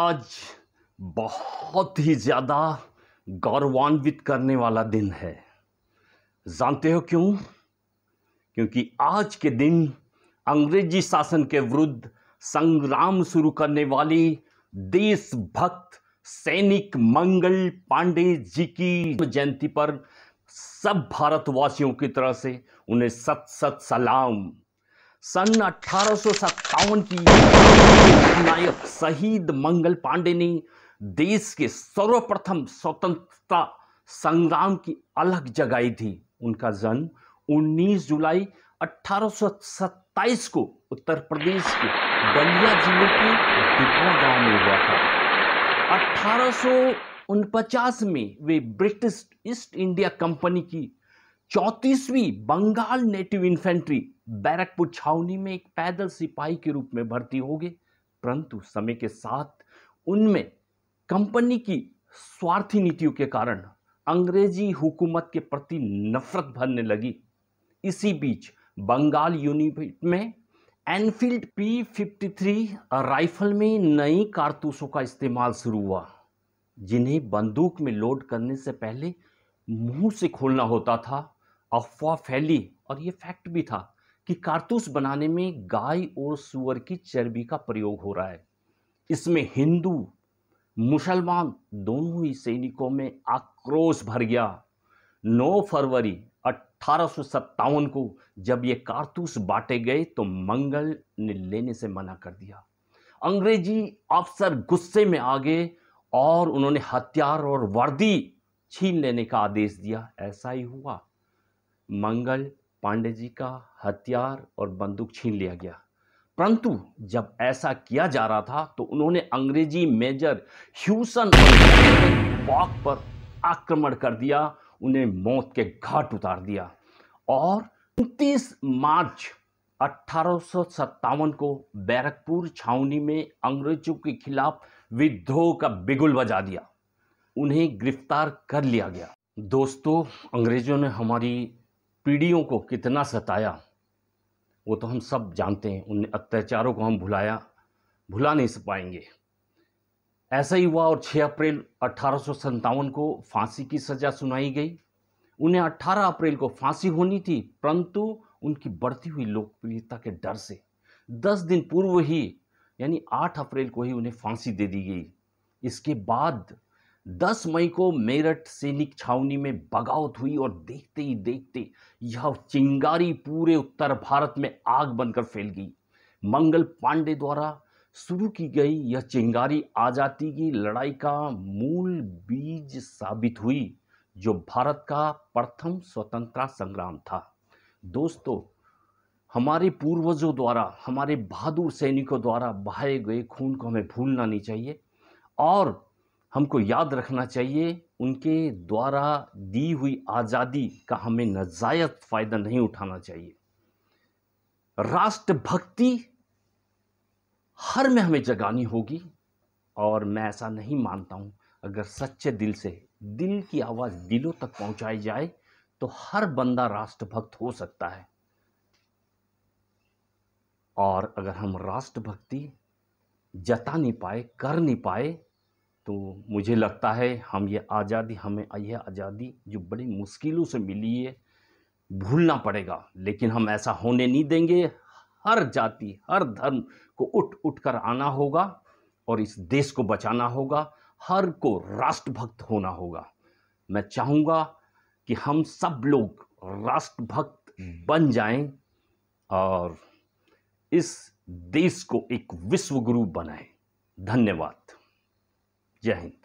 आज बहुत ही ज़्यादा गौरवान्वित करने वाला दिन है जानते हो क्यों क्योंकि आज के दिन अंग्रेजी शासन के विरुद्ध संग्राम शुरू करने वाली देशभक्त सैनिक मंगल पांडे जी की जयंती पर सब भारतवासियों की तरह से उन्हें सत सत सलाम सन अठारह की नायक शहीद मंगल पांडे ने देश के सर्वप्रथम स्वतंत्रता संग्राम की अलग जगाई थी उनका जन्म 19 जुलाई 1827 को उत्तर प्रदेश के बलिया जिले के दुबा गांव में हुआ था अठारह में वे ब्रिटिश ईस्ट इंडिया कंपनी की चौतीसवीं बंगाल नेटिव इन्फेंट्री बैरकपुर छावनी में एक पैदल सिपाही के रूप में भर्ती हो गए परंतु समय के साथ उनमें कंपनी की स्वार्थी नीतियों के कारण अंग्रेजी हुकूमत के प्रति नफरत भरने लगी इसी बीच बंगाल यूनिट में Enfield P fifty three rifle में नई कारतूसों का इस्तेमाल शुरू हुआ जिन्हें बंदूक में लोड करने से पहले मुंह से खोलना होता था अफवाह फैली और ये फैक्ट भी था कि कारतूस बनाने में गाय और सुअर की चर्बी का प्रयोग हो रहा है इसमें हिंदू मुसलमान दोनों ही सैनिकों में आक्रोश भर गया 9 फरवरी अठारह को जब ये कारतूस बांटे गए तो मंगल ने लेने से मना कर दिया अंग्रेजी अफसर गुस्से में आ गए और उन्होंने हथियार और वर्दी छीन लेने का आदेश दिया ऐसा ही हुआ मंगल पांडे जी का हथियार और बंदूक छीन लिया गया परंतु जब ऐसा किया जा रहा था तो उन्होंने अंग्रेजी मेजर ह्यूसन वॉक पर आक्रमण कर दिया उन्हें मौत के घाट उतार दिया और 29 मार्च अठारह को बैरकपुर छावनी में अंग्रेजों के खिलाफ विद्रोह का बिगुल बजा दिया उन्हें गिरफ्तार कर लिया गया दोस्तों अंग्रेजों ने हमारी पीढ़ियों को कितना सताया वो तो हम सब जानते हैं उन अत्याचारों को हम भुलाया भुला नहीं पाएंगे ऐसा ही हुआ और 6 अप्रैल अठारह को फांसी की सज़ा सुनाई गई उन्हें 18 अप्रैल को फांसी होनी थी परंतु उनकी बढ़ती हुई लोकप्रियता के डर से 10 दिन पूर्व ही यानी 8 अप्रैल को ही उन्हें फांसी दे दी गई इसके बाद दस मई को मेरठ सैनिक छावनी में बगावत हुई और देखते ही देखते यह चिंगारी पूरे उत्तर भारत में आग बनकर फैल गई मंगल पांडे द्वारा शुरू की गई यह चिंगारी आज़ादी की लड़ाई का मूल बीज साबित हुई जो भारत का प्रथम स्वतंत्रता संग्राम था दोस्तों हमारे पूर्वजों द्वारा हमारे बहादुर सैनिकों द्वारा बहाए गए खून को हमें भूलना नहीं चाहिए और हमको याद रखना चाहिए उनके द्वारा दी हुई आज़ादी का हमें नज़ायत फ़ायदा नहीं उठाना चाहिए राष्ट्रभक्ति हर में हमें जगानी होगी और मैं ऐसा नहीं मानता हूँ अगर सच्चे दिल से दिल की आवाज़ दिलों तक पहुँचाई जाए तो हर बंदा राष्ट्रभक्त हो सकता है और अगर हम राष्ट्रभक्ति जता नहीं पाए कर नहीं पाए तो मुझे लगता है हम ये आज़ादी हमें यह आज़ादी जो बड़ी मुश्किलों से मिली है भूलना पड़ेगा लेकिन हम ऐसा होने नहीं देंगे हर जाति हर धर्म को उठ उठ कर आना होगा और इस देश को बचाना होगा हर को राष्ट्रभक्त होना होगा मैं चाहूँगा कि हम सब लोग राष्ट्रभक्त हम्म। बन जाएं और इस देश को एक विश्वगुरु बनाएं धन्यवाद जय हिंद